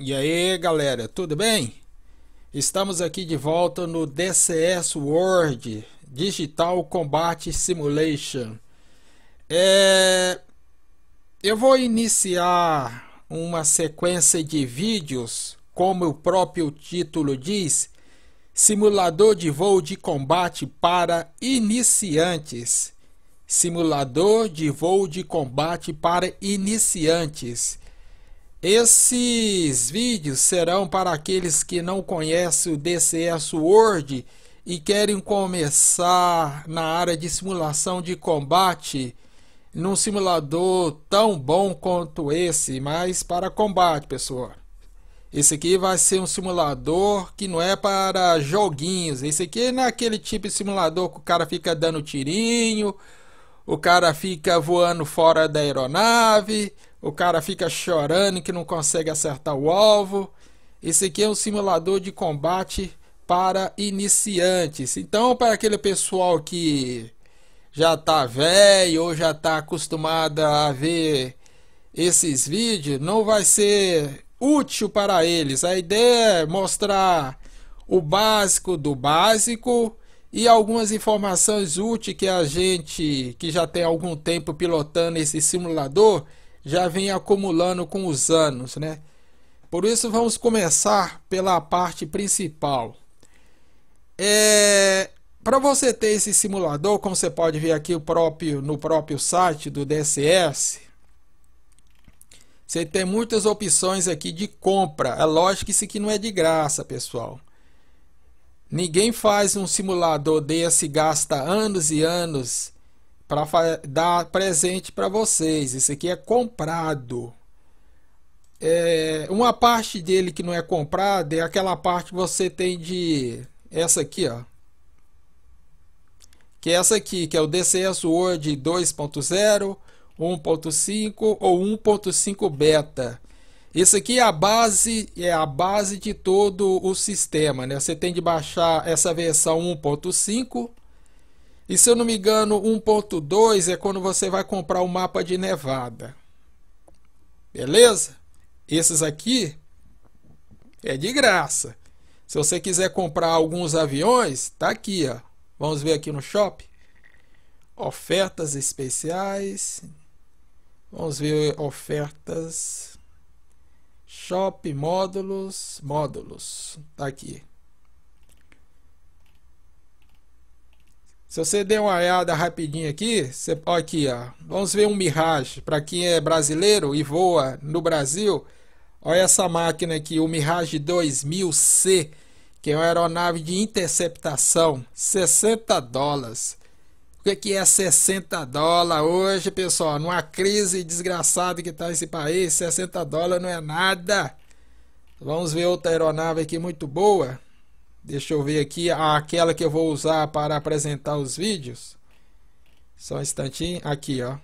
E aí galera, tudo bem? Estamos aqui de volta no DCS World Digital Combat Simulation. É... Eu vou iniciar uma sequência de vídeos, como o próprio título diz, Simulador de voo de combate para iniciantes. Simulador de voo de combate para iniciantes. Esses vídeos serão para aqueles que não conhecem o DCS World e querem começar na área de simulação de combate num simulador tão bom quanto esse, mas para combate, pessoal. Esse aqui vai ser um simulador que não é para joguinhos. Esse aqui não é aquele tipo de simulador que o cara fica dando tirinho, o cara fica voando fora da aeronave o cara fica chorando que não consegue acertar o alvo. Esse aqui é um simulador de combate para iniciantes. Então, para aquele pessoal que já tá velho ou já tá acostumada a ver esses vídeos, não vai ser útil para eles. A ideia é mostrar o básico do básico e algumas informações úteis que a gente que já tem algum tempo pilotando esse simulador já vem acumulando com os anos, né? Por isso vamos começar pela parte principal. É, para você ter esse simulador, como você pode ver aqui próprio, no próprio site do DSS, você tem muitas opções aqui de compra. É lógico que isso aqui não é de graça, pessoal. Ninguém faz um simulador desse, gasta anos e anos para dar presente para vocês. Isso aqui é comprado. É, uma parte dele que não é comprada é aquela parte que você tem de essa aqui, ó. Que é essa aqui, que é o DCS Word 2.0, 1.5 ou 1.5 beta. Isso aqui é a base, é a base de todo o sistema, né? Você tem de baixar essa versão 1.5 e se eu não me engano, 1.2 é quando você vai comprar o mapa de Nevada. Beleza? Esses aqui é de graça. Se você quiser comprar alguns aviões, tá aqui, ó. Vamos ver aqui no shopping. Ofertas especiais. Vamos ver ofertas. Shop módulos, módulos. Tá aqui. Se você der uma olhada rapidinho aqui, você, ó aqui, ó. Vamos ver um Mirage. Para quem é brasileiro e voa no Brasil, olha essa máquina aqui, o Mirage 2000C, que é uma aeronave de interceptação, 60 dólares. O que, é que é 60 dólares hoje, pessoal? Numa crise desgraçada que está esse país, 60 dólares não é nada. Vamos ver outra aeronave aqui muito boa. Deixa eu ver aqui aquela que eu vou usar para apresentar os vídeos. Só um instantinho. Aqui, ó.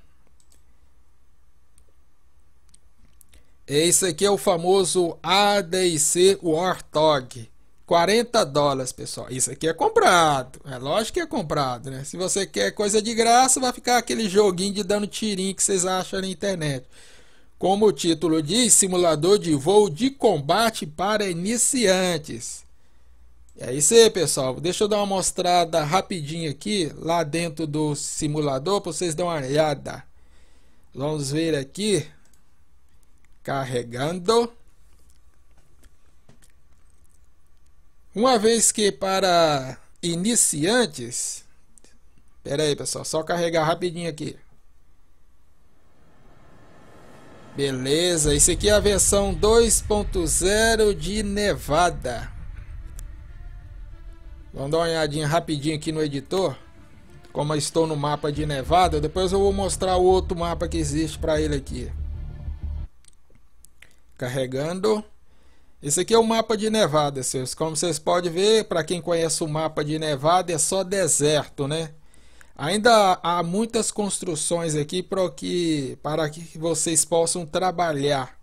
Esse é aqui é o famoso ADC Warthog. 40 dólares, pessoal. Isso aqui é comprado. É lógico que é comprado, né? Se você quer coisa de graça, vai ficar aquele joguinho de dando tirinho que vocês acham na internet. Como o título diz, simulador de voo de combate para iniciantes. É isso aí, pessoal. Deixa eu dar uma mostrada rapidinho aqui lá dentro do simulador para vocês darem uma olhada. Vamos ver aqui. Carregando. Uma vez que para iniciantes... Pera aí, pessoal. Só carregar rapidinho aqui. Beleza. Isso aqui é a versão 2.0 de Nevada. Vamos dar uma olhadinha rapidinho aqui no editor. Como eu estou no mapa de Nevada, depois eu vou mostrar o outro mapa que existe para ele aqui. Carregando. Esse aqui é o mapa de Nevada, seus. Como vocês podem ver, para quem conhece o mapa de Nevada, é só deserto, né? Ainda há muitas construções aqui para que, para que vocês possam trabalhar.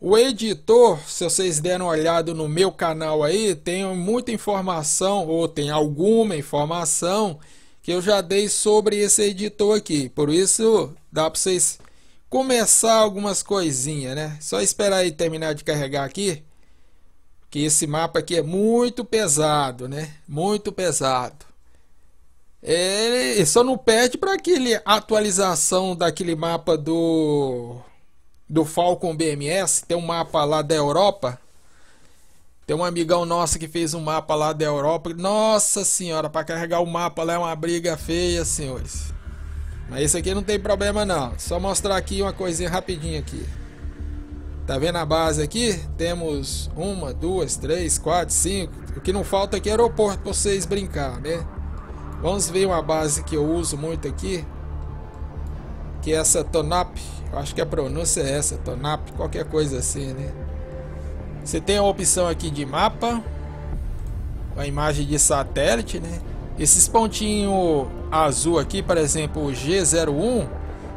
O editor, se vocês deram uma olhada no meu canal aí, tem muita informação, ou tem alguma informação, que eu já dei sobre esse editor aqui. Por isso, dá para vocês começar algumas coisinhas, né? Só esperar aí terminar de carregar aqui, que esse mapa aqui é muito pesado, né? Muito pesado. Ele só não pede para aquele atualização daquele mapa do do Falcon BMS, tem um mapa lá da Europa. Tem um amigão nosso que fez um mapa lá da Europa. Nossa senhora, para carregar o mapa lá é uma briga feia, senhores. Mas esse aqui não tem problema não. Só mostrar aqui uma coisinha rapidinho aqui. Tá vendo a base aqui? Temos uma, duas, três, quatro, cinco. O que não falta aqui é aeroporto para vocês brincar, né? Vamos ver uma base que eu uso muito aqui. Que é essa Tonap eu acho que a pronúncia é essa, Tonap, qualquer coisa assim, né? Você tem a opção aqui de mapa, a imagem de satélite, né? Esses pontinhos azul aqui, por exemplo, o G01,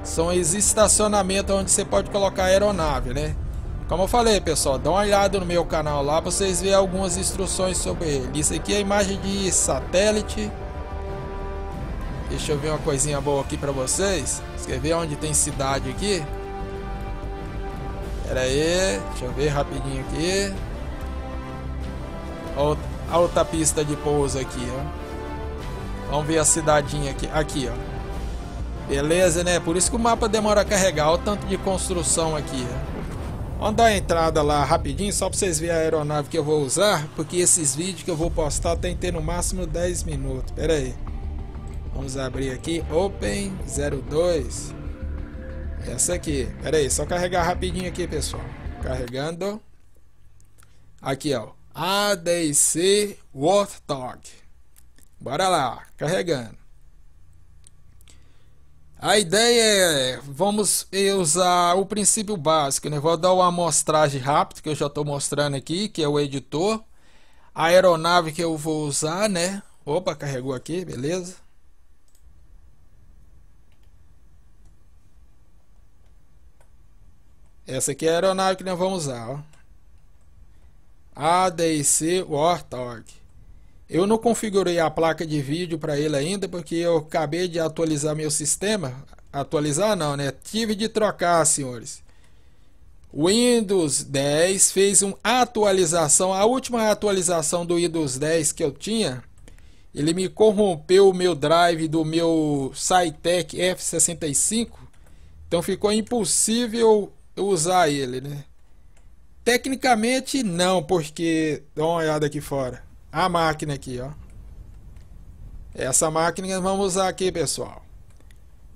são os estacionamentos onde você pode colocar a aeronave, né? Como eu falei, pessoal, dá uma olhada no meu canal lá para vocês verem algumas instruções sobre ele. Isso aqui é a imagem de satélite. Deixa eu ver uma coisinha boa aqui pra vocês. Quer ver onde tem cidade aqui? Pera aí, deixa eu ver rapidinho aqui. outra pista de pouso aqui, ó. Vamos ver a cidadinha aqui, aqui, ó. Beleza, né? Por isso que o mapa demora a carregar. Olha o tanto de construção aqui, ó. Vamos dar a entrada lá rapidinho, só para vocês verem a aeronave que eu vou usar, porque esses vídeos que eu vou postar tem que ter no máximo 10 minutos. Pera aí. Vamos abrir aqui, Open 02. Essa aqui, pera aí, só carregar rapidinho aqui, pessoal. Carregando. Aqui, ó, ADC Talk. Bora lá, carregando. A ideia é, vamos usar o princípio básico, né? Vou dar uma amostragem rápida que eu já estou mostrando aqui, que é o editor. A aeronave que eu vou usar, né? Opa, carregou aqui, beleza? Essa aqui é a aeronave que nós vamos usar, ó. ADC Warthog. Eu não configurei a placa de vídeo para ele ainda, porque eu acabei de atualizar meu sistema. Atualizar não, né? Tive de trocar, senhores. Windows 10 fez uma atualização, a última atualização do Windows 10 que eu tinha, ele me corrompeu o meu drive do meu Cytec F65, então ficou impossível eu usar ele, né? Tecnicamente não, porque dá uma olhada aqui fora. A máquina aqui, ó. Essa máquina vamos usar aqui, pessoal.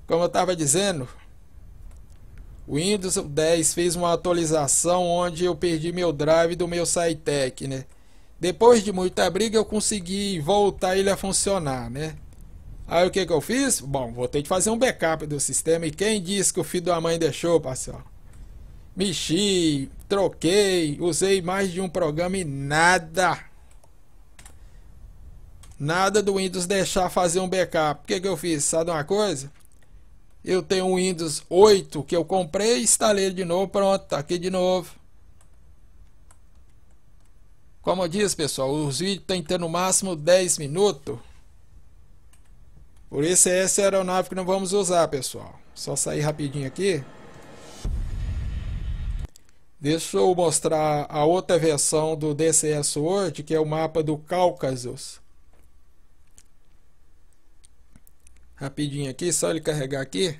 Como eu estava dizendo, o Windows 10 fez uma atualização onde eu perdi meu drive do meu SciTech, né? Depois de muita briga eu consegui voltar ele a funcionar, né? Aí o que que eu fiz? Bom, vou ter que fazer um backup do sistema e quem disse que o filho da mãe deixou, parceiro? Mexi, troquei, usei mais de um programa e nada. Nada do Windows deixar fazer um backup. O que, que eu fiz? Sabe uma coisa? Eu tenho um Windows 8 que eu comprei, instalei de novo, pronto, tá aqui de novo. Como eu disse, pessoal, os vídeos tem que ter no máximo 10 minutos. Por isso é essa aeronave que não vamos usar, pessoal. Só sair rapidinho aqui. Deixa eu mostrar a outra versão do DCS World, que é o mapa do Cáucasus. Rapidinho aqui, só ele carregar aqui.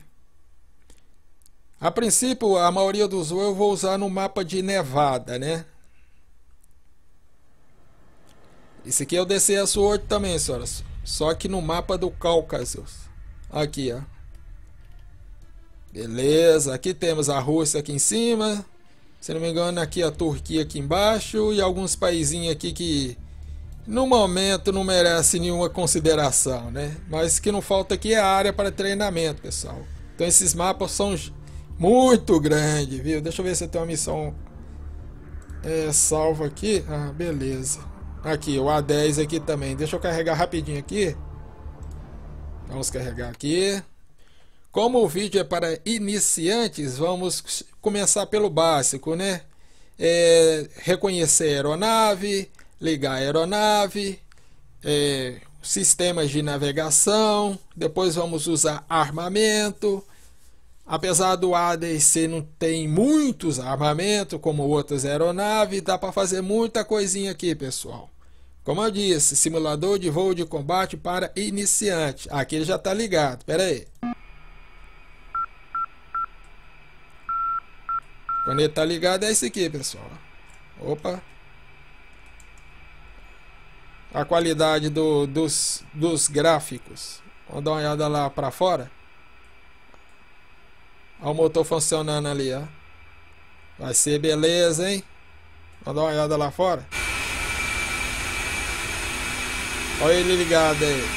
A princípio, a maioria dos eu vou usar no mapa de Nevada, né? Esse aqui é o DCS World também, senhoras. Só que no mapa do Cáucasus. Aqui, ó. Beleza, aqui temos a Rússia aqui em cima. Se não me engano, aqui a Turquia aqui embaixo e alguns paizinhos aqui que no momento não merece nenhuma consideração, né? Mas que não falta aqui é a área para treinamento, pessoal. Então esses mapas são muito grandes, viu? Deixa eu ver se eu tenho uma missão é, salva aqui. Ah, beleza. Aqui, o A10 aqui também. Deixa eu carregar rapidinho aqui. Vamos carregar aqui. Como o vídeo é para iniciantes, vamos começar pelo básico, né? É, reconhecer a aeronave, ligar a aeronave, é, sistemas de navegação, depois vamos usar armamento. Apesar do ADC não tem muitos armamentos, como outras aeronaves, dá para fazer muita coisinha aqui, pessoal. Como eu disse, simulador de voo de combate para iniciante. Aqui ele já está ligado, Peraí. aí. Quando ele tá ligado é esse aqui, pessoal. Opa. A qualidade do, dos, dos gráficos. Vamos dar uma olhada lá para fora. Olha o motor funcionando ali, ó. Vai ser beleza, hein? Vamos dar uma olhada lá fora. Olha ele ligado aí.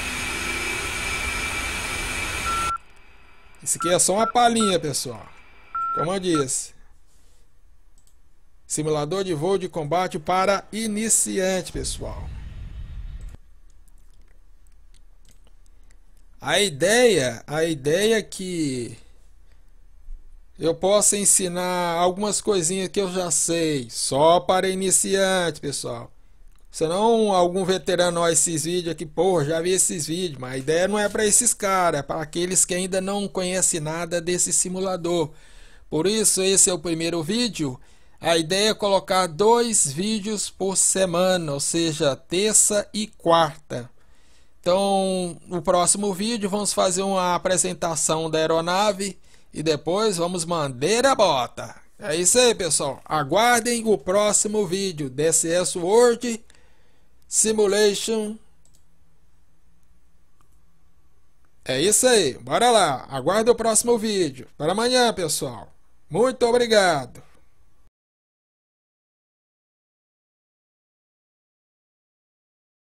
Isso aqui é só uma palhinha, pessoal. Como eu disse. Simulador de voo de combate para iniciante, pessoal. A ideia, a ideia é que eu possa ensinar algumas coisinhas que eu já sei, só para iniciante, pessoal. Senão algum veterano olha esses vídeos aqui, pô, já vi esses vídeos, mas a ideia não é para esses caras, é para aqueles que ainda não conhecem nada desse simulador. Por isso, esse é o primeiro vídeo a ideia é colocar dois vídeos por semana, ou seja, terça e quarta. Então, no próximo vídeo vamos fazer uma apresentação da aeronave e depois vamos mandar a bota. É isso aí, pessoal. Aguardem o próximo vídeo DCS World Simulation. É isso aí. Bora lá. Aguardem o próximo vídeo. Para amanhã, pessoal. Muito obrigado.